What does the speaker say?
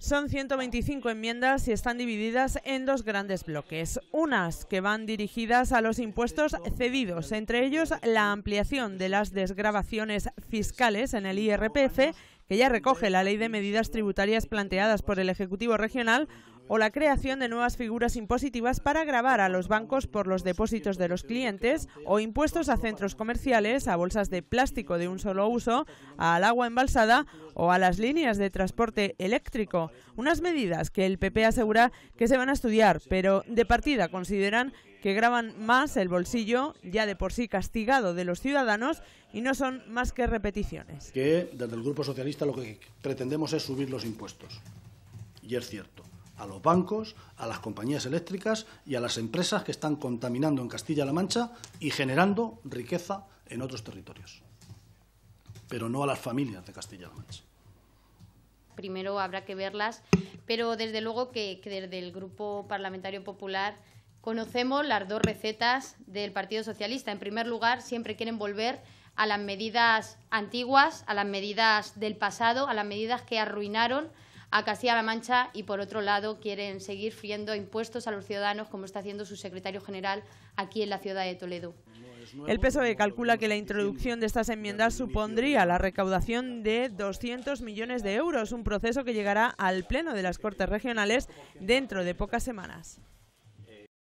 Son 125 enmiendas y están divididas en dos grandes bloques. Unas que van dirigidas a los impuestos cedidos, entre ellos la ampliación de las desgrabaciones fiscales en el IRPF, que ya recoge la ley de medidas tributarias planteadas por el Ejecutivo Regional, o la creación de nuevas figuras impositivas para grabar a los bancos por los depósitos de los clientes o impuestos a centros comerciales, a bolsas de plástico de un solo uso, al agua embalsada o a las líneas de transporte eléctrico. Unas medidas que el PP asegura que se van a estudiar, pero de partida consideran que graban más el bolsillo, ya de por sí castigado de los ciudadanos, y no son más que repeticiones. Que desde el Grupo Socialista lo que pretendemos es subir los impuestos. Y es cierto a los bancos, a las compañías eléctricas y a las empresas que están contaminando en Castilla-La Mancha y generando riqueza en otros territorios, pero no a las familias de Castilla-La Mancha primero habrá que verlas, pero desde luego que, desde el Grupo Parlamentario Popular conocemos las dos recetas del Partido Socialista. En primer lugar, siempre quieren volver a las medidas antiguas, a las medidas del pasado, a las medidas que arruinaron a Castilla-La Mancha y, por otro lado, quieren seguir friendo impuestos a los ciudadanos, como está haciendo su secretario general aquí en la ciudad de Toledo. El PSOE calcula que la introducción de estas enmiendas supondría la recaudación de 200 millones de euros, un proceso que llegará al Pleno de las Cortes Regionales dentro de pocas semanas.